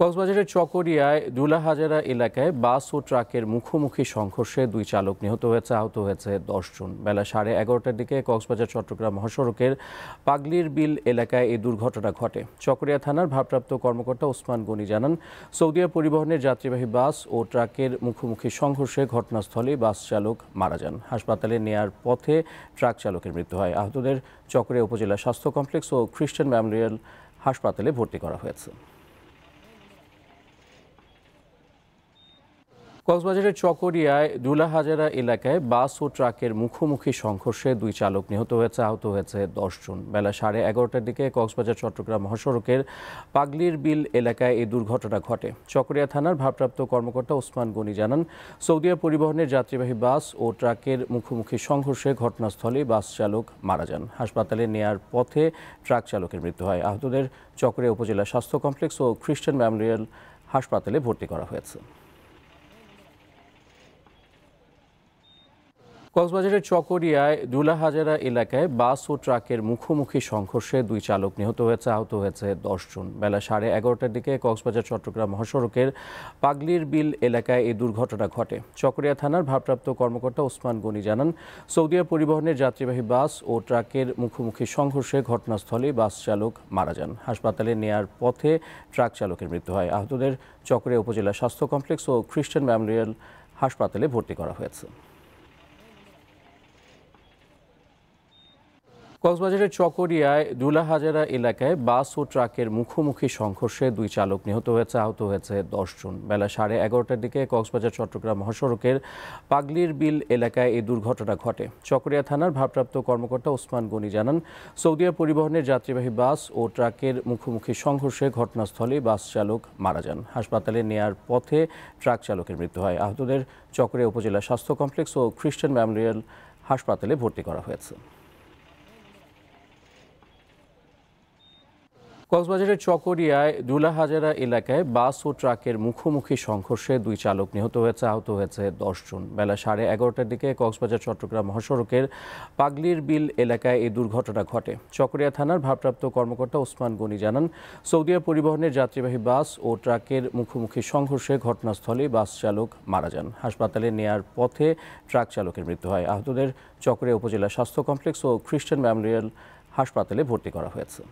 কক্সবাজারের চকরিয়ায় দুলাহাজারা এলাকায় বাস ও ট্রাকের মুখোমুখি সংঘর্ষে দুই চালক নিহত হয়েছে আহত হয়েছে দশজন বেলা সাড়ে এগারোটার দিকে কক্সবাজার চট্টগ্রাম মহাসড়কের পাগলির বিল এলাকায় এই দুর্ঘটনা ঘটে চকরিয়া থানার ভারপ্রাপ্ত কর্মকর্তা ওসমান গনি জানান সৌদিয়া পরিবহনের যাত্রীবাহী বাস ও ট্রাকের মুখোমুখি সংঘর্ষে ঘটনাস্থলে বাস চালক মারা যান হাসপাতালে নেয়ার পথে ট্রাক চালকের মৃত্যু হয় আহতদের চকরিয়া উপজেলা স্বাস্থ্য কমপ্লেক্স ও খ্রিস্টান মেমোরিয়াল হাসপাতালে ভর্তি করা হয়েছে কক্সবাজারের চকরিয়ায় দুলাহাজারা এলাকায় বাস ও ট্রাকের মুখোমুখি সংঘর্ষে দুই চালক নিহত হয়েছে আহত হয়েছে দশজন বেলা সাড়ে এগারোটার দিকে কক্সবাজার চট্টগ্রাম মহাসড়কের পাগলির বিল এলাকায় এই দুর্ঘটনা ঘটে চকরিয়া থানার ভারপ্রাপ্ত কর্মকর্তা ওসমান গনি জানান সৌদিয়া পরিবহনের যাত্রীবাহী বাস ও ট্রাকের মুখোমুখি সংঘর্ষে ঘটনাস্থলে বাস চালক মারা যান হাসপাতালে নেয়ার পথে ট্রাক চালকের মৃত্যু হয় আহতদের চকরিয়া উপজেলা স্বাস্থ্য কমপ্লেক্স ও খ্রিস্টান মেমোরিয়াল হাসপাতালে ভর্তি করা হয়েছে কক্সবাজারের চকরিয়ায় দুলাহাজারা এলাকায় বাস ও ট্রাকের মুখোমুখি সংঘর্ষে দুই চালক নিহত হয়েছে আহত হয়েছে দশজন বেলা সাড়ে এগারোটার দিকে কক্সবাজার চট্টগ্রাম মহাসড়কের পাগলির বিল এলাকায় এই দুর্ঘটনা ঘটে চকরিয়া থানার ভারপ্রাপ্ত কর্মকর্তা ওসমান গনি জানান সৌদিয়া পরিবহনের যাত্রীবাহী বাস ও ট্রাকের মুখোমুখি সংঘর্ষে ঘটনাস্থলে বাস চালক মারা যান হাসপাতালে নেয়ার পথে ট্রাক চালকের মৃত্যু হয় আহতদের চকরিয়া উপজেলা স্বাস্থ্য কমপ্লেক্স ও খ্রিস্টান মেমোরিয়াল হাসপাতালে ভর্তি করা হয়েছে কক্সবাজারের চকরিয়ায় দুলাহাজারা এলাকায় বাস ও ট্রাকের মুখোমুখি সংঘর্ষে দুই চালক নিহত হয়েছে আহত হয়েছে দশজন বেলা সাড়ে এগারোটার দিকে কক্সবাজার চট্টগ্রাম মহাসড়কের পাগলির বিল এলাকায় এই দুর্ঘটনা ঘটে চকরিয়া থানার ভারপ্রাপ্ত কর্মকর্তা ওসমান গনি জানান সৌদিয়া পরিবহনের যাত্রীবাহী বাস ও ট্রাকের মুখোমুখি সংঘর্ষে ঘটনাস্থলে বাস চালক মারা যান হাসপাতালে নেয়ার পথে ট্রাক চালকের মৃত্যু হয় আহতদের চকরিয়া উপজেলা স্বাস্থ্য কমপ্লেক্স ও খ্রিস্টান মেমোরিয়াল হাসপাতালে ভর্তি করা হয়েছে কক্সবাজারের চকরিয়ায় দুলাহাজারা এলাকায় বাস ও ট্রাকের মুখোমুখি সংঘর্ষে দুই চালক নিহত হয়েছে আহত হয়েছে দশজন বেলা সাড়ে এগারোটার দিকে কক্সবাজার চট্টগ্রাম মহাসড়কের পাগলির বিল এলাকায় এই দুর্ঘটনা ঘটে চকরিয়া থানার ভারপ্রাপ্ত কর্মকর্তা ওসমান গনি জানান সৌদিয়া পরিবহনের যাত্রীবাহী বাস ও ট্রাকের মুখোমুখি সংঘর্ষে ঘটনাস্থলে বাস চালক মারা যান হাসপাতালে নেয়ার পথে ট্রাক চালকের মৃত্যু হয় আহতদের চকরিয়া উপজেলা স্বাস্থ্য কমপ্লেক্স ও খ্রিস্টান মেমোরিয়াল হাসপাতালে ভর্তি করা হয়েছে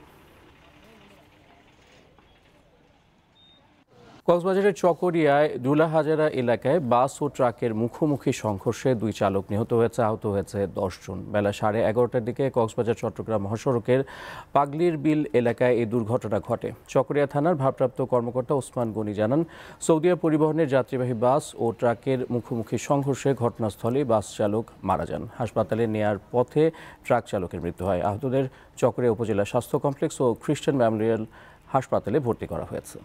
কক্সবাজারের চকরিয়ায় দুলাহাজারা এলাকায় বাস ও ট্রাকের মুখোমুখি সংঘর্ষে দুই চালক নিহত হয়েছে আহত হয়েছে দশজন বেলা সাড়ে এগারোটার দিকে কক্সবাজার চট্টগ্রাম মহাসড়কের পাগলির বিল এলাকায় এই দুর্ঘটনা ঘটে চকরিয়া থানার ভারপ্রাপ্ত কর্মকর্তা ওসমান গনি জানান সৌদিয়া পরিবহনের যাত্রীবাহী বাস ও ট্রাকের মুখোমুখি সংঘর্ষে ঘটনাস্থলে বাস চালক মারা যান হাসপাতালে নেয়ার পথে ট্রাক চালকের মৃত্যু হয় আহতদের চকরিয়া উপজেলা স্বাস্থ্য কমপ্লেক্স ও খ্রিস্টান মেমোরিয়াল হাসপাতালে ভর্তি করা হয়েছে